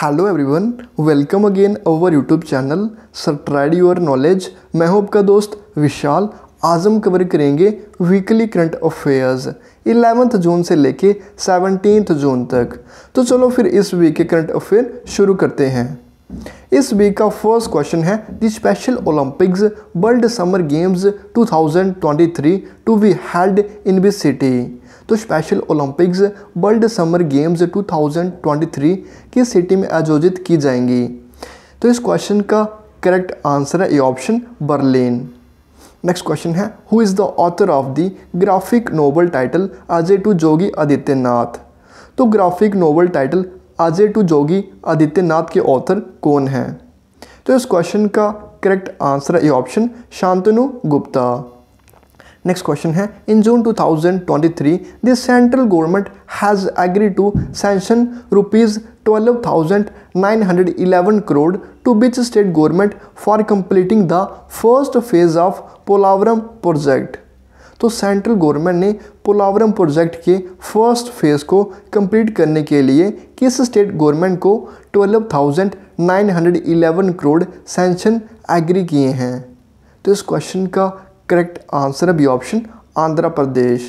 Hello everyone welcome again our YouTube channel stride your knowledge मैं हूं आपका दोस्त विशाल आजम कवर करेंगे weekly current affairs 11th June से लेके सेवनटीन जून तक तो चलो फिर इस वीक के करंट अफेयर शुरू करते हैं इस वीक का फर्स्ट क्वेश्चन है the special Olympics world summer games 2023 to be held in B city तो special Olympics world summer games 2023 किस सिटी में आयोजित की जाएंगी तो इस क्वेश्चन का करेक्ट आंसर है A option Berlin next question है who is the author of the graphic novel title Ajay to Jogi Adityanath तो graphic novel title Ajay to Jogi Adityanath के ऑथर कौन हैं तो इस क्वेश्चन का करेक्ट आंसर है A option Shantanu Gupta next question है in June 2023 thousand twenty the central government has agree to sanction rupees twelve thousand nine hundred eleven crore to which state government for completing the first phase of Polavaram project तो central government ने Polavaram project के first phase को complete करने के लिए किस state government को twelve thousand nine hundred eleven crore sanction agree किए हैं तो इस क्वेश्चन का करेक्ट आंसर है B option Andhra Pradesh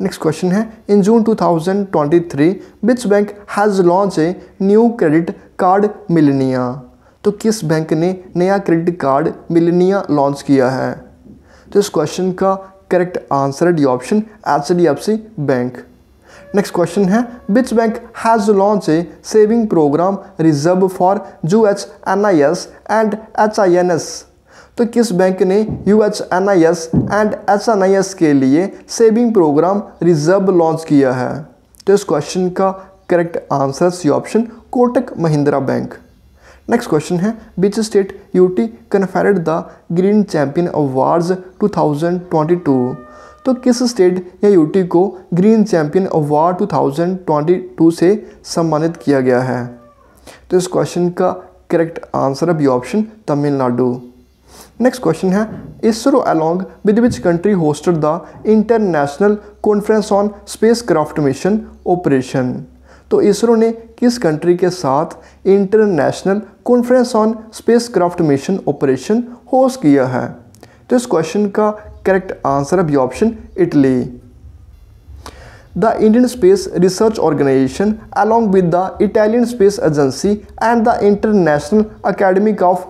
next question है in June 2023 which bank has launch a new credit card millennia तो किस बैंक ने नया क्रेडिट कार्ड मिलनिया लॉन्च किया है तो इस क्वेश्चन का correct answer D option H D F C bank next question है which bank has launch a saving programme reserve for you H N I S and H I N S तो किस bank ने you H N I S and H N I S के लिए saving programme reserve launch किया है तो इस question का correct answer C option Kotak Mahindra bank next question है which state UT conferred the green champion awards 2022 तो किस स्टेट या यूटी को ग्रीन चैंपियन अवार्ड 2022 से सम्मानित किया गया है तो इस क्वेश्चन का करेक्ट आंसर अब ये ऑप्शन तमिलनाडु नेक्स्ट क्वेश्चन है ISRO along with which country hosted the international conference on spacecraft mission operation तो इसरो ने किस कंट्री के साथ international conference on spacecraft mission operation host किया है तो इस क्वेश्चन का करेक्ट आंसर है option Italy the Indian space research organisation along with the Italian space agency and the international academic of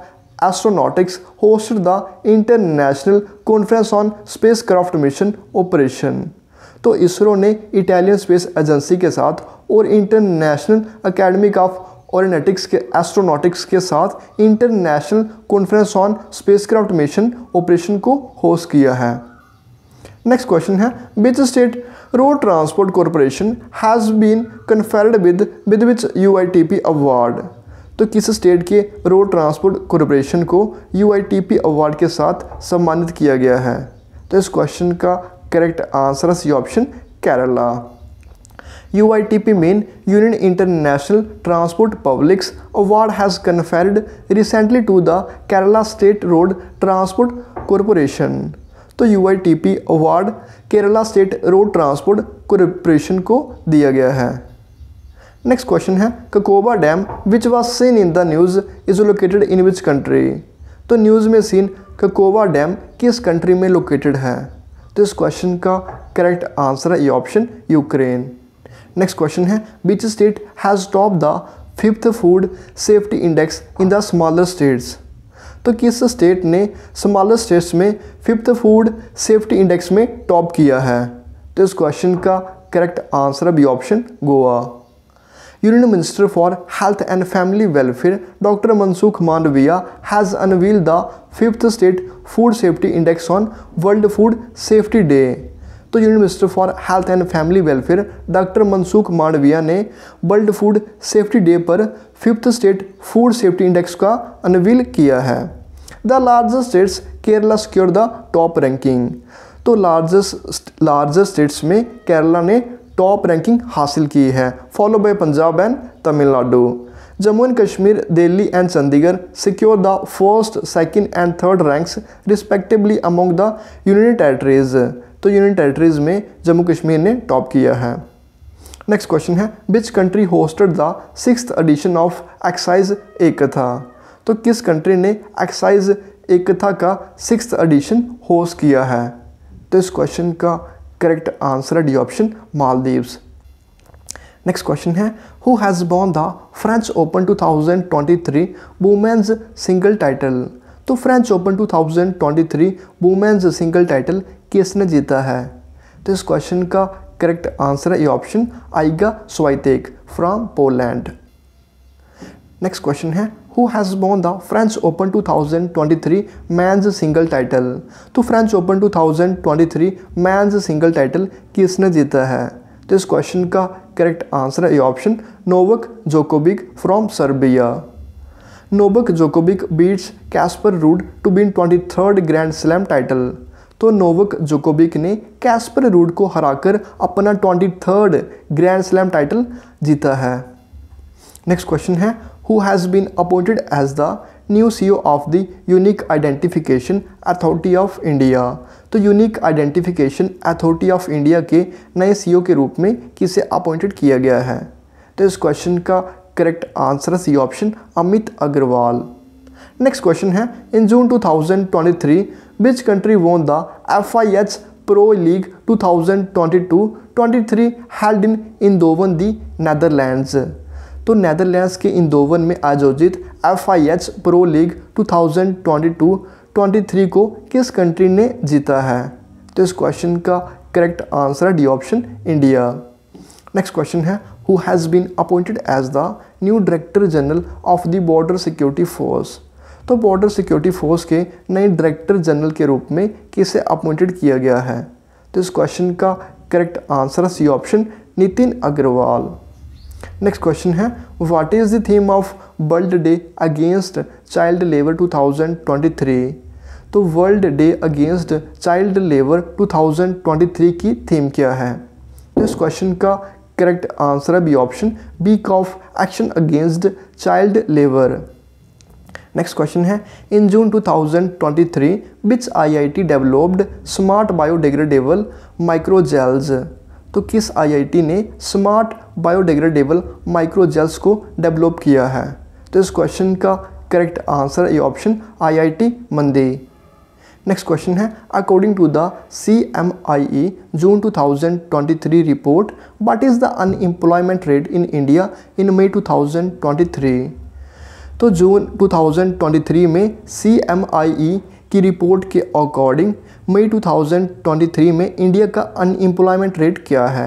host the international conference on spacecraft mission operation तो इसरो ने Italian space agency के साथ और international academic of ऑरनेटिक्स के astronautics के साथ international conference on spacecraft mission operation को host किया है नेक्स्ट क्वेश्चन है which state road transport corporation has been conferred with with which U I T P award तो किस स्टेट के रोड ट्रांसपोर्ट कॉरपोरेशन को यू अवार्ड के साथ सम्मानित किया गया है तो इस क्वेश्चन का करेक्ट आंसर है C option Kerala U I T P main union international transport publics award has conferred recently to the Kerala state road transport corporation तो U I T P award Kerala state road transport corporation को दिया गया है next question है Kakhovka dam which was seen in the news is located in which country तो news में seen Kakhovka dam किस कंट्री में लोकेटेड है तो इस क्वेश्चन का करेक्ट आंसर है ये ऑप्शन यूक्रेन नेक्स्ट क्वेश्चन है which state has top the fifth food safety index in the smaller states तो किस स्टेट ने स्मॉलर स्टेट्स में फिफ्थ फूड सेफ्टी इंडेक्स में टॉप किया है तो इस क्वेश्चन का करेक्ट आंसर है B option Goa Union Minister for Health and Family Welfare Dr. Mansukh Mandaviya has unveiled the fifth State Food Safety Index on World Food Safety Day. तो union minister for health and family welfare doctor Mansukh Mandaviya ने world food safety day पर fifth state food safety index का unveil किया है the largest states Kerala secure the top ranking तो largest largest states में केरला ने top ranking हासिल की है follow by Punjab and Tamil Nadu Jammu and Kashmir Delhi and Chandigarh secure the first second and third ranks respectively among the union territories तो यूनियन टेरेटरीज में जम्मू कश्मीर ने top किया है नेक्स्ट क्वेश्चन है which country hosted the six edition of exercise Ekatha तो किस कंट्री ने excise एकथा का सिक्स एडिशन होस्ट किया है तो इस क्वेश्चन का करेक्ट आंसर है D option Maldives next question है who has won the French Open 2023 thousand single title तो French Open 2023 thousand single title किसने जीता है तो इस क्वेश्चन का करेक्ट आंसर है ये option Iga Swiatek from Poland next question है the French Open two thousand twenty 2023 men's single title तो thousand twenty 2023 men's single title किसने जीता है तो इस क्वेश्चन का करेक्ट आंसर है ये option नोवक जोकोबिक from Serbia नोवक जोकोबिक beats Caspar rude to bin twenty third grand slam title तो नोवक जोकोबिक ने कैस्पर रूड को हराकर अपना twenty third grand slam title जीता है नेक्स्ट क्वेश्चन है who has been appointed as the new CEO of the Unique Identification Authority of India तो unique identification authority of India के नए ओ e के रूप में किसे अपॉइंटेड किया गया है तो इस क्वेश्चन का करेक्ट आंसर है C option Amit Agrawal next question है in June 2023 which country won the F I H pro league two two thousand twenty twenty three held in Eindhoven the Netherlands तो Netherlands के Eindhoven में आयोजित F pro league 2022-23 को किस country ने जीता है तो इस क्वेश्चन का करेक्ट आंसर है D option India next question है who has been appointed as the new director general of the border security force तो बॉर्डर सिक्योरिटी फोर्स के नए डायरेक्टर जनरल के रूप में किसे अपॉइंटेड किया गया है तो इस क्वेश्चन का करेक्ट आंसर है C option Nitin Agrawal next question है what is the theme of world day against child labour 2023 तो world day against child labour 2023 की थीम क्या है तो इस क्वेश्चन का करेक्ट आंसर है B option week of action against child labour next question है in June 2023 which T developed smart biodegradable microgels तो किस आईआईटी ने स्मार्ट बायोडिग्रेडेबल माइक्रोजेल्स को डेवलप किया है तो इस क्वेश्चन का करेक्ट आंसर ये option IIT Mandi next question है according to the C M I E June two thousand twenty three report what is the unemployment rate in India in May two thousand twenty three तो June two thousand twenty three में C M I ई की report के according मई 2023 में India का unemployment rate क्या है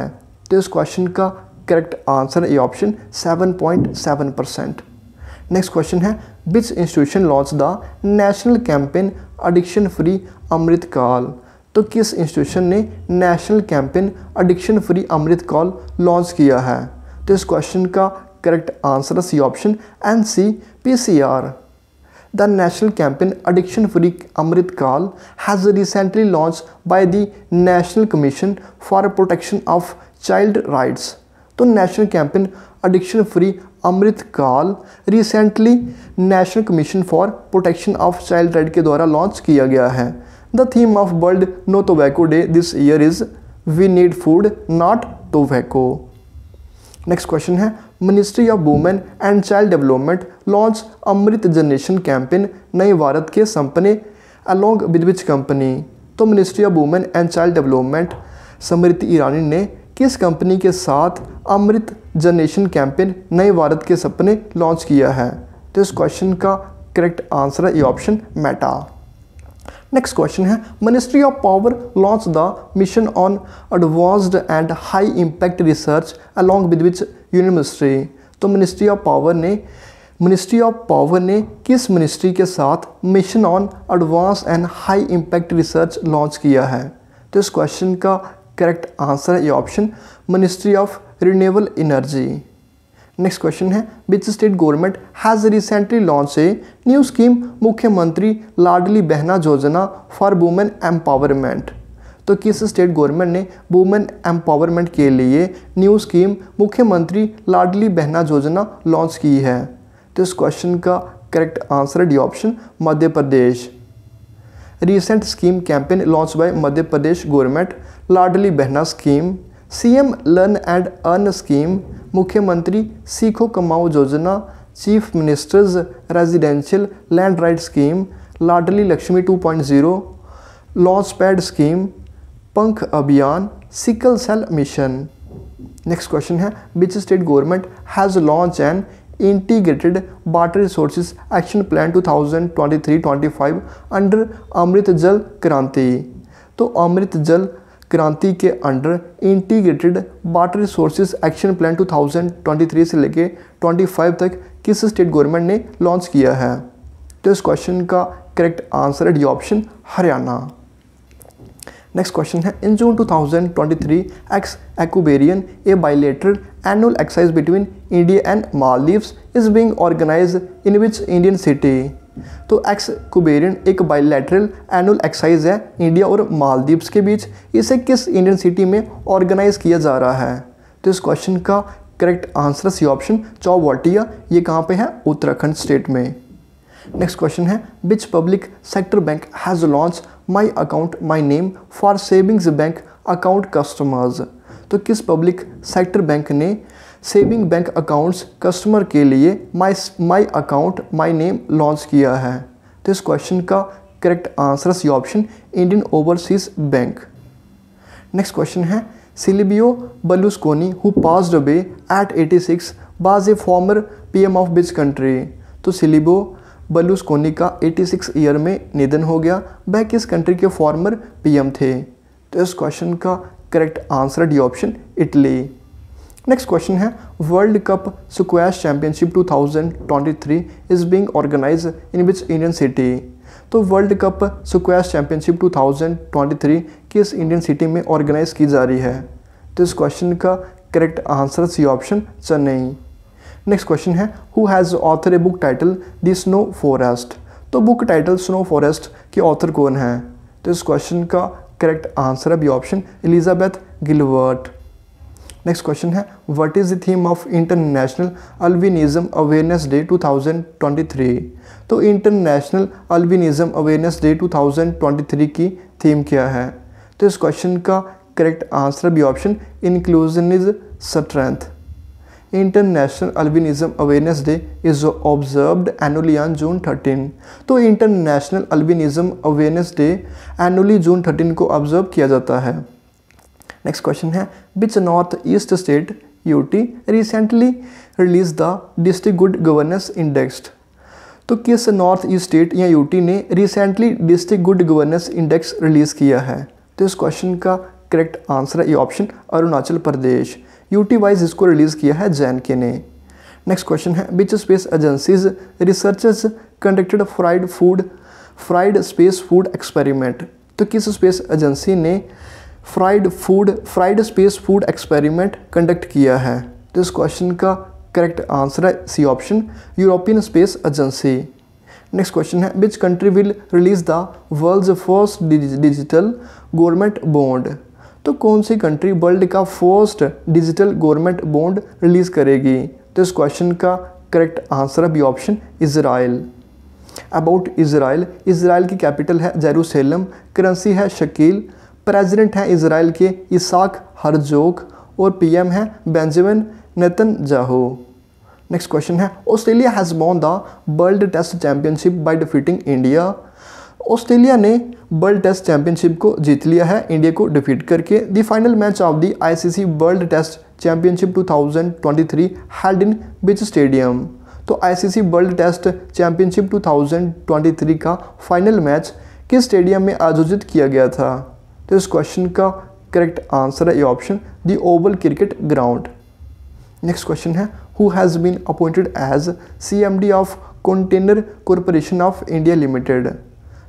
तो इस क्वेश्चन का करेक्ट आंसर ये ऑप्शन 7.7 परसेंट नेक्स्ट क्वेश्चन है which institution launch the national campaign addiction free Amritkaal तो किस इंस्टीट्यूशन ने national campaign addiction free Amritkaal launch किया है तो इस क्वेश्चन का correct answer C option N C P C R The national campaign Addiction Free Amrit Kal has recently launched by the National Commission for Protection of Child Rights. The national campaign Addiction Free Amrit Kaal recently national commission for protection of child right के द्वारा launch किया गया है the theme of world no tobacco day this year is we need food not tobacco next question है ministry of women and child development launch Amrit generation campaign नए भारत के संपने along with which company तो ministry of women and child development Smriti Irani ने किस company के साथ अमृत generation campaign नए भारत के सपने लॉन्च किया है तो इस क्वेश्चन का करेक्ट आंसर है ये ऑप्शन मेटा नेक्स्ट क्वेश्चन है ministry of power launch the mission on advanced and high impact research along with which university तो मिनिस्ट्री ऑफ पावर ने मिनिस्ट्री ऑफ पावर ने किस मिनिस्ट्री के साथ mission on advance and high impact research launch किया है तो इस क्वेश्चन का करेक्ट आंसर है ये option ministry of renewable energy next question है which state government has recently launch a new scheme Mukhyamantri Ladli Behna Yojana for women empowerment तो किस स्टेट गवर्नमेंट ने वुमेन एम्पावरमेंट के लिए न्यू स्कीम मुख्यमंत्री लाडली बहना योजना लॉन्च की है तो इस क्वेश्चन का correct answer D option Madhya Pradesh recent scheme campaign launch by Madhya Pradesh government Ladli Behna scheme CM learn and earn scheme Mukhyamantri Seekho Kamao Yojana chief ministers residential land right scheme Ladli Laxmi 2.0 launch pad scheme Pankh Abhiyan sickle cell mission next question है which state government has launch an integrated water resources action plan 2023-25 under Amrit Jal Kranti तो अमृत जल क्रांति के under integrated water resources action plan 2023 से लेके 25 तक किस state government ने launch किया है तो इस क्वेश्चन का करेक्ट आंसर है D option Haryana next question है in June 2023 ex Ekuverin a bilateral annual exercise between India and Maldives is being organise in which Indian city तो एक्स कुबेरियन एक बायोलेटरल एनुअल एक्साइज है इंडिया और मालदीव्स के बीच इसे किस इंडियन सिटी में ऑर्गेनाइज किया जा रहा है तो इस क्वेश्चन का correct answer C option Chaubatia ये कहाँ पे है उत्तराखंड स्टेट में नेक्स्ट क्वेश्चन है which public sector bank has launch my account my name for savings bank account customers तो किस पब्लिक सेक्टर बैंक ने सेविंग बैंक अकाउंट्स कस्टमर के लिए my my account my name launch किया है तो इस क्वेश्चन का correct answer C option Indian overseas bank next question है Silvio बलुस्कोनी who passed away at 86 was a former P of which country तो Silvio बलुस्कोनी का 86 ईयर में निधन हो गया वह किस कंट्री के फॉर्मर पीएम थे तो इस क्वेश्चन का correct answer D option Italy next question है world cup squash championship 2023 is being organise in which Indian city तो वर्ल्ड कप स्क्वैश चैंपियनशिप 2023 किस इंडियन सिटी में ऑर्गेनाइज की जा रही है तो इस क्वेश्चन का correct answer C option Chennai next question है who has author a book title the snow forest तो बुक टाइटल स्नो फॉरेस्ट के ऑथर कौन है तो इस क्वेश्चन का करेक्ट आंसर है बी ऑप्शन एलिजाबेथ गिलवर्ट नेक्स्ट क्वेश्चन है what is the theme of international albinism awareness day 2023 तो इंटरनेशनल अल्बिनिज़म अवेयरनेस डे 2023 की थीम क्या है तो इस क्वेश्चन का करेक्ट आंसर भी option inclusion is strength international albinism awareness day is observed annually on June 13 तो international albinism awareness day annually June 13 को ऑब्जर्व किया जाता है नेक्स्ट क्वेश्चन है which north east state UT recently release the district good governance index तो किस north east state या UT ने recently district good governance index release किया है तो इस क्वेश्चन का करेक्ट आंसर है ये option Arunachal Pradesh UT wise इसको रिलीज़ किया है जैन के ने नेक्स्ट क्वेश्चन है which space agencies researchers conducted fried food fried space food experiment तो किस स्पेस एजेंसी ने fried food fried space food experiment conduct किया है तो इस क्वेश्चन का करेक्ट आंसर है C option European space agency next question है which country will release the world first digital government bond तो कौन सी कंट्री वर्ल्ड का first digital government bond release करेगी तो इस क्वेश्चन का करेक्ट आंसर है B option Israel about Israel Israel की कैपिटल है जेरूसलम करेंसी है शकील प्रेसिडेंट हैं इसराइल के इसाक हरजोक और पीएम हैं Benjamin Netanyahu next question है Australia has won the world test championship by defeating India Australia ने world test championship को जीत लिया है इंडिया को डिफीट करके the final match of the ICC world test championship 2023 held in which stadium तो ICC world test championship 2023 का final match किस स्टेडियम में आयोजित किया गया था तो इस क्वेश्चन का करेक्ट आंसर है ये option the oval cricket ground next question है who has been appointed as CMD of container corporation of India limited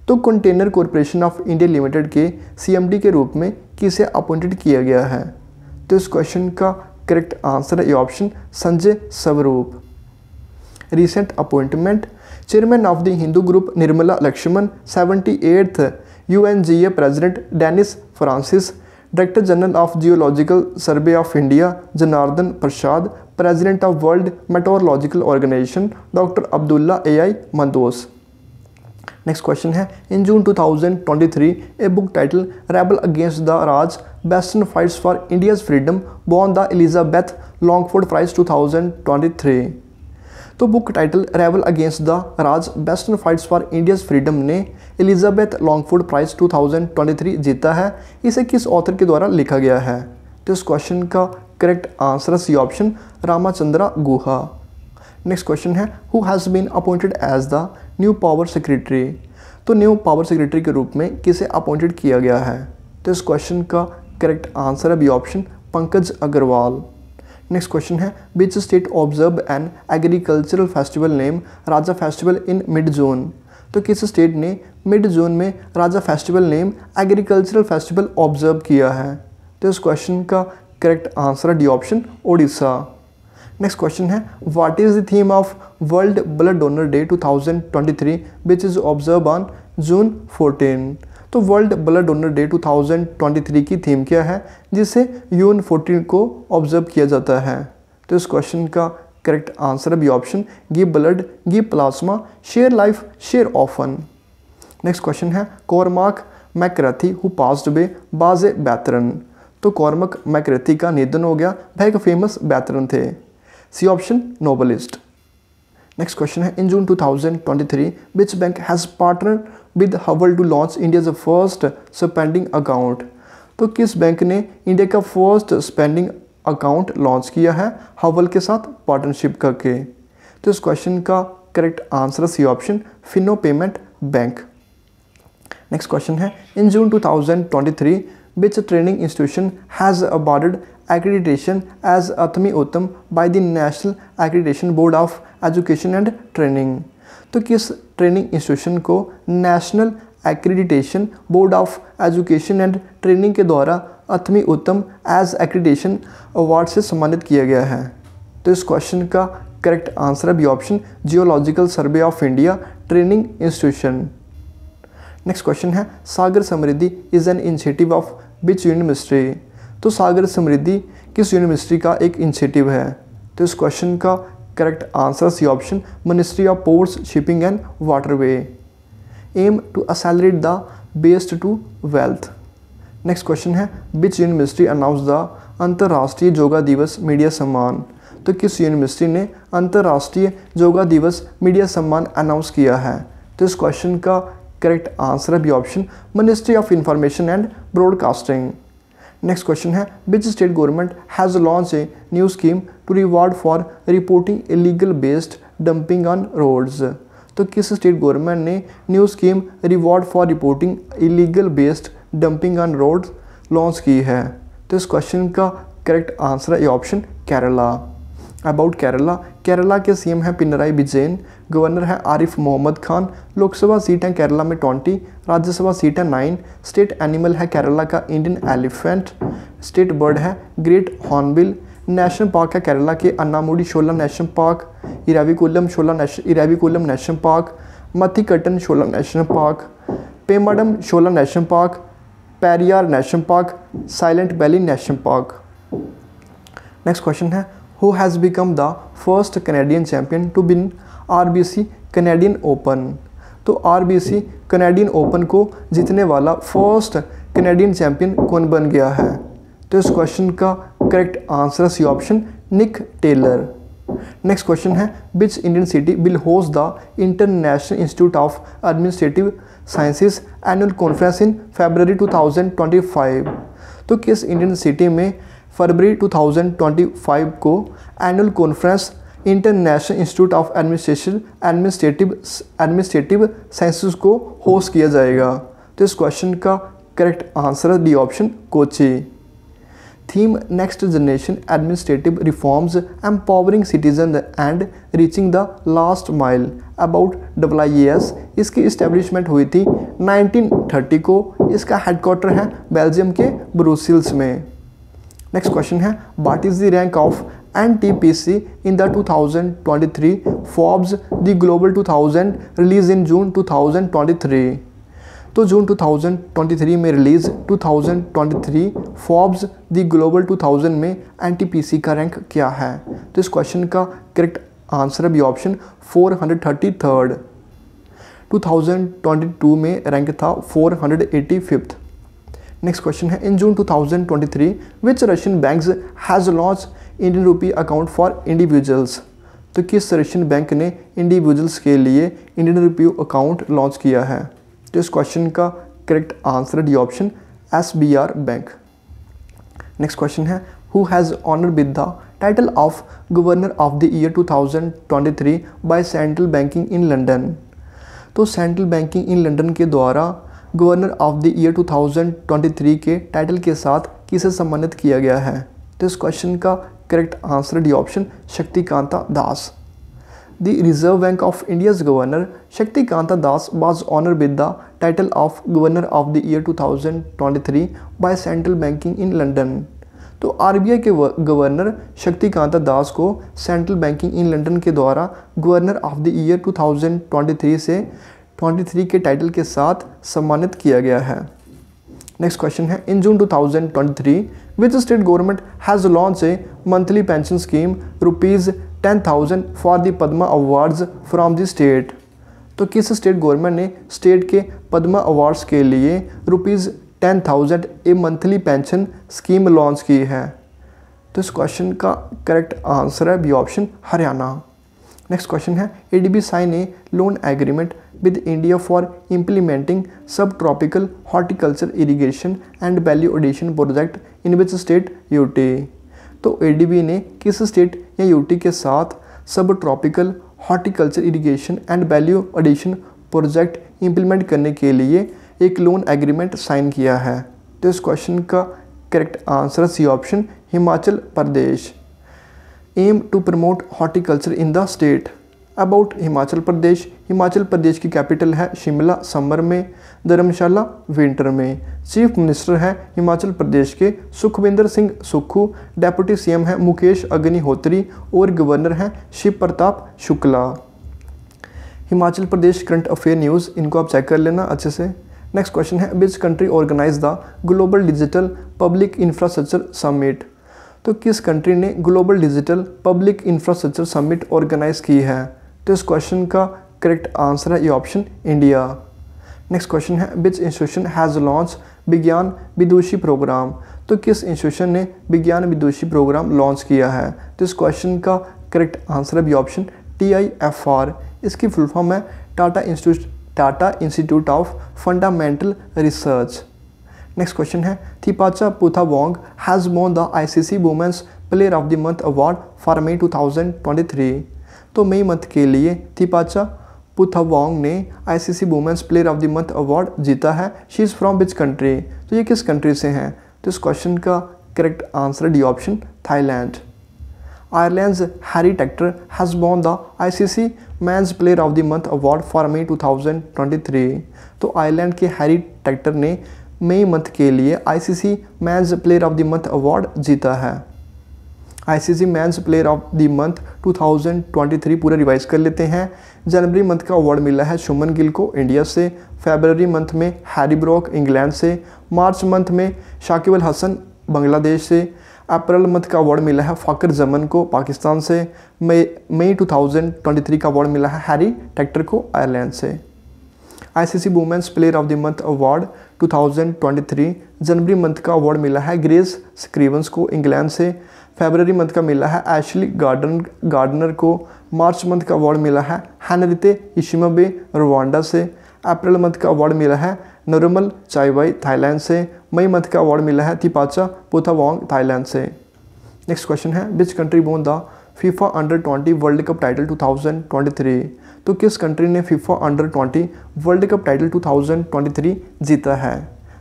तो container corporation of India limited के सीएमडी के रूप में किसे अपॉइंटेड किया गया है तो इस क्वेश्चन का करेक्ट आंसर है ये option Sanjay Swarup appointment chairman of the Hindu group Nirmala Lakshman seventy eighth U N G A president Dennis Francis director general of geological survey of India Janardan Prasad president of world meteorological organization doctor Abdulla al Mandous next question है in June two thousand twenty three a book title rebel against the Raj western fights for India's freedom won the Elizabeth Longford prize two thousand twenty three तो book title rebel against the Raj western fights for India's freedom ने Elizabeth Longford prize 2023 जीता है इसे किस author के द्वारा लिखा गया है तो इस क्वेश्चन का करेक्ट आंसर है C option Ramachandra Guha next question है who has been appointed as the new power secretary तो न्यू पावर सेक्रेटरी के रूप में किसे अपॉइंटेड किया गया है तो इस क्वेश्चन का करेक्ट आंसर है B option Pankaj Agarwal next question है which state observe an agricultural festival name Raja festival in mid June तो किस स्टेट ने मिड जून में Raja festival name agricultural festival observe किया है तो इस क्वेश्चन का करेक्ट आंसर है D option Odisha next question है what is the theme of world blood donor day 2023 which is observe on June 14 तो वर्ल्ड ब्लड डोनर डे 2023 की थीम क्या है जिसे जून 14 को ऑब्जर्व किया जाता है तो इस क्वेश्चन का करेक्ट आंसर है B option give blood give plasma share life share often next question है कौरमाक मैक्रथी हु पास्ड बे बाज ए बैतरन तो कौरमक मैक्रथी का निधन हो गया वह एक फेमस बैतरन थे C option novelist next question है in June 2023 which bank has partner with हवल to launch India first spending account तो किस बैंक ने इंडिया का फर्स्ट स्पेंडिंग अकाउंट लॉन्च किया है हवल के साथ पार्टनरशिप करके तो इस क्वेश्चन का correct answer C option Fino payment bank next question है in June 2023 three training institution has awarded accreditation as अथमी उत्तम by the national Accreditation board of education and training तो किस ट्रेनिंग इंस्टीट्यूशन को national accreditation board of education and training के द्वारा अथमी उत्तम as accreditation award से सम्मानित किया गया है तो इस क्वेश्चन का करेक्ट आंसर है B option geological survey of India training institution next question है Sagar Samriddhi is an initiative of which university तो सागर समृद्धि किस यूनिवर्सिटी का एक इनिशिएटिव है तो इस क्वेश्चन का correct answer C option ministry of ports shipping and waterway aim to accelerate the waste to wealth next question है बिच यूनिवर्सिटी अनाउंस द अंतर्राष्ट्रीय योगा दिवस मीडिया सम्मान तो किस यूनिवर्सिटी ने अंतर्राष्ट्रीय योगा दिवस मीडिया सम्मान अनाउंस किया है तो इस क्वेश्चन का करेक्ट आंसर है B option ministry of information and broadcasting next question है which state government has launch a new scheme to reward for reporting illegal waste dumping on roads तो किस स्टेट गवर्नमेंट ने new scheme reward for reporting illegal waste dumping on road launch की है तो इस question का correct answer है ये ऑप्शन केरला अबाउट केरला केरला के सीएम हैं पिनराई विजयन गवर्नर है आरिफ मोहम्मद खान लोकसभा सीट है केरला में ट्वेंटी राज्यसभा सीट है नाइन स्टेट एनिमल है केरला का इंडियन एलिफेंट स्टेट बर्ड है ग्रेट हॉर्नबिल नेशनल पार्क है केरला के Anamudi Shola national park Eravikulam Shola national Eravikulam national park Mathikettan Shola national park Pambadum Shola national park Periyar national park silent valley national park next question है who has become the first Canadian champion to win R B C Canadian open तो R B C Canadian open को जीतने वाला first Canadian champion कौन बन गया है तो इस क्वेश्चन का करेक्ट आंसर है C option Nick Taylor next question है which Indian city will host the international institute of administrative sciences annual conference in February 2025 तो किस इंडियन सिटी में फरवरी 2025 को annual conference international institute of administration administrative administrative sciences को host किया जाएगा तो इस क्वेश्चन का correct answer D option Kochi theme next generation administrative reforms empowering citizen and reaching the last mile about S इसकी इस्टेब्लिशमेंट हुई थी 1930 को इसका हेडक्वार्टर है बेल्जियम के ब्रूसिल्स में नेक्स्ट क्वेश्चन है what is the rank of N T P C in the two thousand twenty three Forbes the global two thousand release in June two thousand twenty three तो जून 2023 में release 2023 Forbes दी global 2000 में N का rank क्या है तो इस question का करेक्ट आंसर है बी ऑप्शन 433 2022 में रैंक था 485 नेक्स्ट क्वेश्चन है in June 2023 which Russian bank has launch Indian rupee account for individuals तो किस रशियन बैंक ने इंडिविजुअल्स के लिए इंडियन रूपी अकाउंट लॉन्च किया है तो इस क्वेश्चन का correct answer D option S B R bank next question है who has honour with the title of governor of the year 2023 by central banking in London तो central banking in London के द्वारा governor of the year 2023 के title के साथ किसे सम्मानित किया गया है तो इस क्वेश्चन का correct answer D option Shaktikanta Das the Reserve Bank of India's governor Shaktikanta Das was honored with the title of Governor of the Year 2023 by Central Banking in London. तो आरबीआई के गवर्नर शक्तिकांता दास को सेंट्रल बैंकिंग इन लंदन के द्वारा governor of the year 2023 से 23 के title के साथ सम्मानित किया गया है नेक्स्ट क्वेश्चन है in June 2023 thousand state government has launch a monthly pension scheme rupees ten thousand for the Padma awards from the state तो किस स्टेट गवर्नमेंट ने स्टेट के पद्मा अवार्ड्स के लिए rupees ten thousand a monthly pension scheme launch की है तो इस क्वेश्चन का करेक्ट आंसर है B option Haryana next question है A D B sign a loan agreement with India for implementing subtropical horticulture irrigation and value addition project in which state टी तो ए ने किस स्टेट या यूटी के साथ subtropical horticulture irrigation and value addition project implement करने के लिए एक लोन एग्रीमेंट साइन किया है तो इस क्वेश्चन का correct answer C option Himachal Pradesh aim to promote horticulture in the state about Himachal Pradesh Himachal Pradesh की कैपिटल है शिमला समर में धर्मशाला विंटर में चीफ मिनिस्टर है हिमाचल प्रदेश के सुखविंदर सिंह सुक्खू डेप्यूटी सीएम है मुकेश अग्निहोत्री और गवर्नर हैं Shiv Pratap Shukla Himachal Pradesh current affair news इनको आप चेक कर लेना अच्छे से नेक्स्ट क्वेश्चन है which country organize the global digital public infrastructure summit तो किस कंट्री ने global digital public infrastructure summit organize की है तो इस क्वेश्चन का करेक्ट आंसर है ये ऑप्शन इंडिया नेक्स्ट क्वेश्चन है विच इंस्टीट्यूशन हैज़ लॉन्च विज्ञान विदुषी प्रोग्राम तो किस इंस्टीट्यूशन ने विज्ञान विदुषी प्रोग्राम लॉन्च किया है तो इस क्वेश्चन का करेक्ट आंसर है B option T I F R इसकी फुल फॉर्म है Tata institute Tata institute of fundamental research next question है Thipatcha Putthawong has won the ICC women's player of the month award for May 2023 तो मई month के लिए Thipatcha Putthawong ने ICC women's player of the month award जीता है she is from which country तो ये किस कंट्री से हैं तो इस क्वेश्चन का correct answer D option Thailand the I C C won player of the month award for May two thousand twenty 2023. तो आयरलैंड के हैरी टेक्टर ने मई मंथ के लिए ICC men's player of the month award जीता है ICC men's player of the month 2023 पूरा revise कर लेते हैं जनवरी मंथ का अवार्ड मिला है सुमन गिल को इंडिया से फेबररी मंथ में हैरी ब्रॉक इंग्लैंड से मार्च मंथ में शाकिब अल हसन बांग्लादेश से अप्रैल मंथ का अवार्ड मिला है फ़ाकर जमन को पाकिस्तान से मई मई 2023 का अवार्ड मिला है हैरी टेक्टर को आयरलैंड से ICC women's player of the month award 2023 जनवरी मंथ का अवार्ड मिला है ग्रेस स्क्रीवंस को इंग्लैंड से फेबररी मंथ का मिला है एशली गार्डन गार्डनर को मार्च मंथ का अवार्ड मिला है हैनरिते इशिमाबे रवांडा से अप्रैल मंथ का अवार्ड मिला है नरोमल चाईवाई थाईलैंड से मई मंथ का अवार्ड मिला है तिपाचा पोथावांग थाईलैंड से नेक्स्ट क्वेश्चन है which country won the FIFA under twenty World Cup title 2023 तो किस कंट्री ने FIFA under twenty World Cup title 2023 जीता है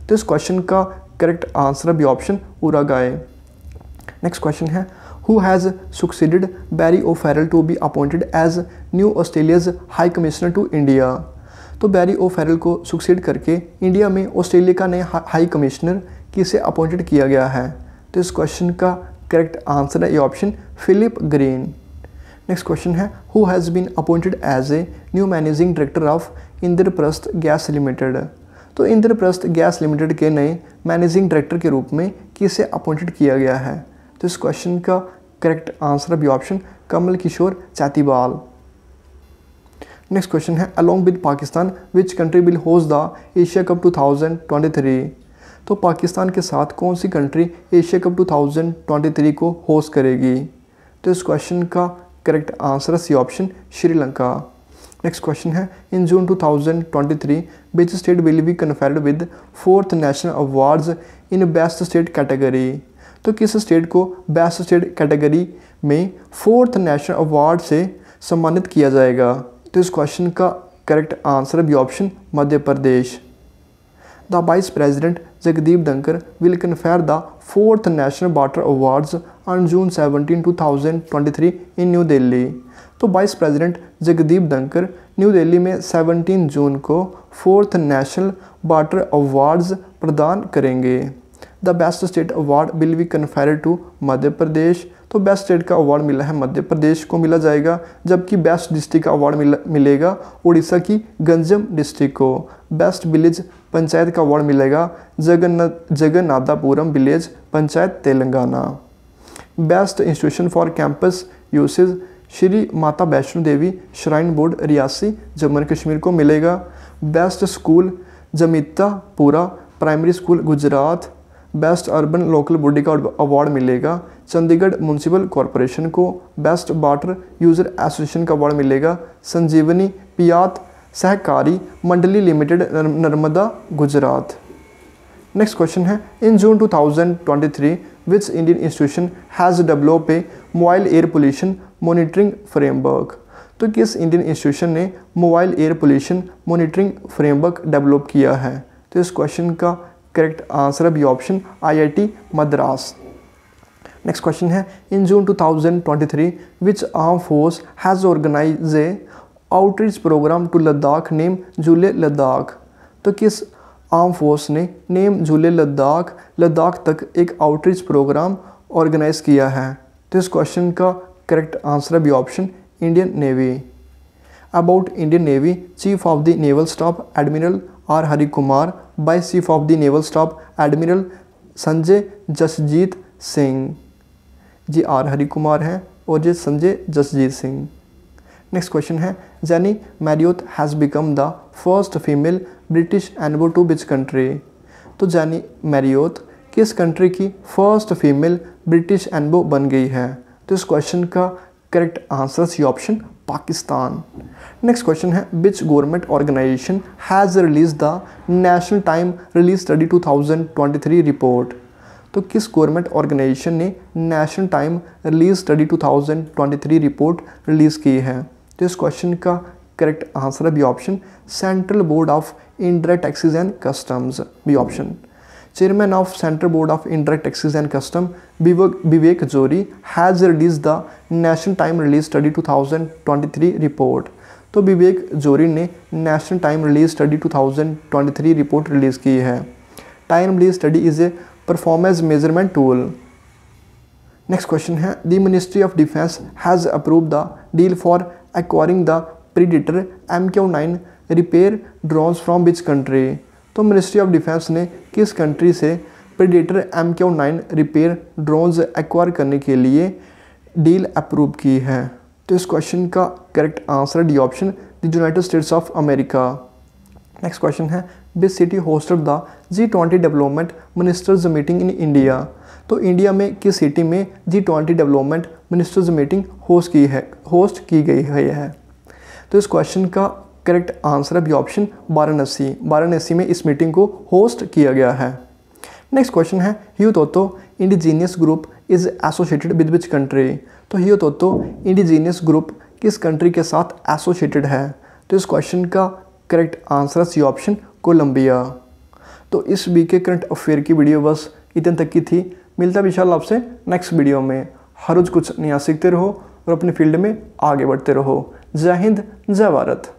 तो इस क्वेश्चन का करेक्ट आंसर भी option option Uruguay next question है who has succeeded Barry O'Farrell to be appointed as new Australia's high commissioner to India तो Barry ओ Feral को सुक्सीड करके इंडिया में ऑस्ट्रेलिया का नया हाई कमिश्नर किसे अपॉइंटेड किया गया है तो इस क्वेश्चन का करेक्ट आंसर है ये option Philip Green next question है who has been appointed as a new managing director of Indraprastha Gas Limited तो इंद्रप्रस्थ गैस लिमिटेड के नए मैनेजिंग डायरेक्टर के रूप में किसे अपॉइंटेड किया गया है तो इस क्वेश्चन का करेक्ट आंसर अभी B option Kamal Kishore Chaitibal next question है along with Pakistan which country will host the Asia Cup 2023 तो पाकिस्तान के साथ कौन सी कंट्री एशिया कप 2023 को होस्ट करेगी तो इस क्वेश्चन का करेक्ट आंसर है C option Sri Lanka next question है in June 2023 which state will be conferred with fourth national awards in best state category तो किस स्टेट को बेस्ट स्टेट कैटेगरी में फोर्थ नेशनल अवार्ड से सम्मानित किया जाएगा तो इस क्वेश्चन का करेक्ट आंसर भी option Madhya Pradesh the vice president Jagdeep Dhankhar will confer the fourth national water awards on June 17, 2023 in New Delhi तो वाइस प्रेसिडेंट जगदीप धनकर न्यू दिल्ली में 17 जून को फोर्थ नेशनल वाटर अवार्ड्स प्रदान करेंगे the best state award will be conferred to Madhya Pradesh तो best state का award मिला है मध्य प्रदेश को मिला जाएगा जबकि बेस्ट डिस्ट्रिक्ट का अवार्ड मिला मिलेगा उड़ीसा की गंजम डिस्ट्रिक्ट को बेस्ट विलेज पंचायत का अवार्ड मिलेगा Jagannath Jagannathapuram village panchayat Telangana best institution for campus usage Shri Mata Vaishno Devi shrine board Reasi Jammu and Kashmir को मिलेगा best school Jamitapura primary school Gujarat best urban local body का अवार्ड मिलेगा चंडीगढ़ म्यूनसिपल कॉरपोरेशन को बेस्ट वाटर यूज़र एसोसिएशन का अवार्ड मिलेगा Sanjeevani Piyat Sahkari Mandali limited Narmada Gujarat next question है in June 2023 which Indian institution has develop a mobile air pollution monitoring framework तो किस Indian institution ने mobile air pollution monitoring framework develop किया है तो इस क्वेश्चन का करेक्ट आंसर है B option IIT Madras next question है in June 2023 which arm force has organise a outreach programme to Ladakh name Jule Ladakh तो किस आर्म फोर्स ने नेम जूले लद्दाख लद्दाख तक एक आउटरीच प्रोग्राम ऑर्गेनाइज किया है तो इस क्वेश्चन का करेक्ट आंसर अभी B option Indian Navy about Indian Navy chief of the naval staff admiral R Hari Kumar by chief of the naval staff admiral Sanjay Jasjit Singh ji R Hari Kumar हैं और जी संजय जसजीत सिंह नेक्स्ट क्वेश्चन है Jenny Marriott has become the first female British envoy to which country तो Jenny मैरियोथ किस country की first female British एनवो बन गई है तो इस क्वेश्चन का correct answer C option Pakistan next question है which government organisation has release the national time release study 2023 report तो किस गवर्नमेंट ऑर्गेनाइजेशन ने national time release study 2023 report release की है तो इस क्वेश्चन का करेक्ट आंसर है B option central board of India taxes and customs B option chairman of central board of indirect Taxes and custom Vivek Johri has release the national time release study 2023 report तो विवेक जोरी ने national time release study 2023 report release की है time release study is a performance measurement tool next question है the ministry of defence has approve the deal for acquiring the predator M Q nine reaper drones from which country तो ministry of defence ने किस country से predator M Q nine reaper drones acquire करने के लिए deal approve की है तो इस क्वेश्चन का correct answer D option the United States of America next question है which city hosted the G twenty development ministers meeting in India तो इंडिया में किस सिटी में G twenty development ministers meeting host की है host की गई है यह तो इस क्वेश्चन का करेक्ट आंसर है बी ऑप्शन वाराणसी वाराणसी में इस मीटिंग को होस्ट किया गया है नेक्स्ट क्वेश्चन है ह्यू Toto indigenous group is associated with which country तो ह्यू तोतो इंडिजीनियस ग्रुप किस कंट्री के साथ एसोसिएटेड है तो इस क्वेश्चन का करेक्ट आंसर है सी ऑप्शन कोलंबिया तो इस वीक के करंट अफेयर की वीडियो बस इतने तक की थी मिलता है विशाल आपसे नेक्स्ट वीडियो में हर रोज़ कुछ नया सीखते रहो और अपने फील्ड में आगे बढ़ते रहो जय हिंद जय भारत